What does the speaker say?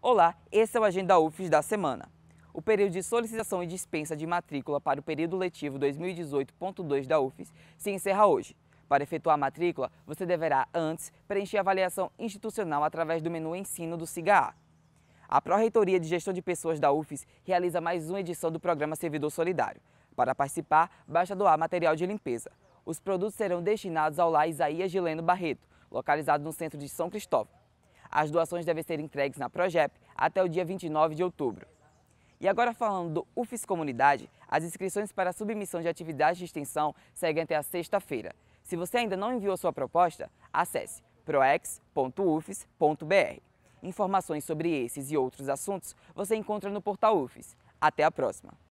Olá, esse é o Agenda UFES da semana. O período de solicitação e dispensa de matrícula para o período letivo 2018.2 da UFES se encerra hoje. Para efetuar a matrícula, você deverá antes preencher a avaliação institucional através do menu Ensino do CigaA. A Pró-Reitoria de Gestão de Pessoas da UFES realiza mais uma edição do programa Servidor Solidário. Para participar, basta doar material de limpeza. Os produtos serão destinados ao lar Isaías Gileno Barreto, localizado no centro de São Cristóvão. As doações devem ser entregues na Progep até o dia 29 de outubro. E agora falando do UFES Comunidade, as inscrições para a submissão de atividades de extensão seguem até a sexta-feira. Se você ainda não enviou sua proposta, acesse proex.ufes.br. Informações sobre esses e outros assuntos você encontra no portal UFES. Até a próxima!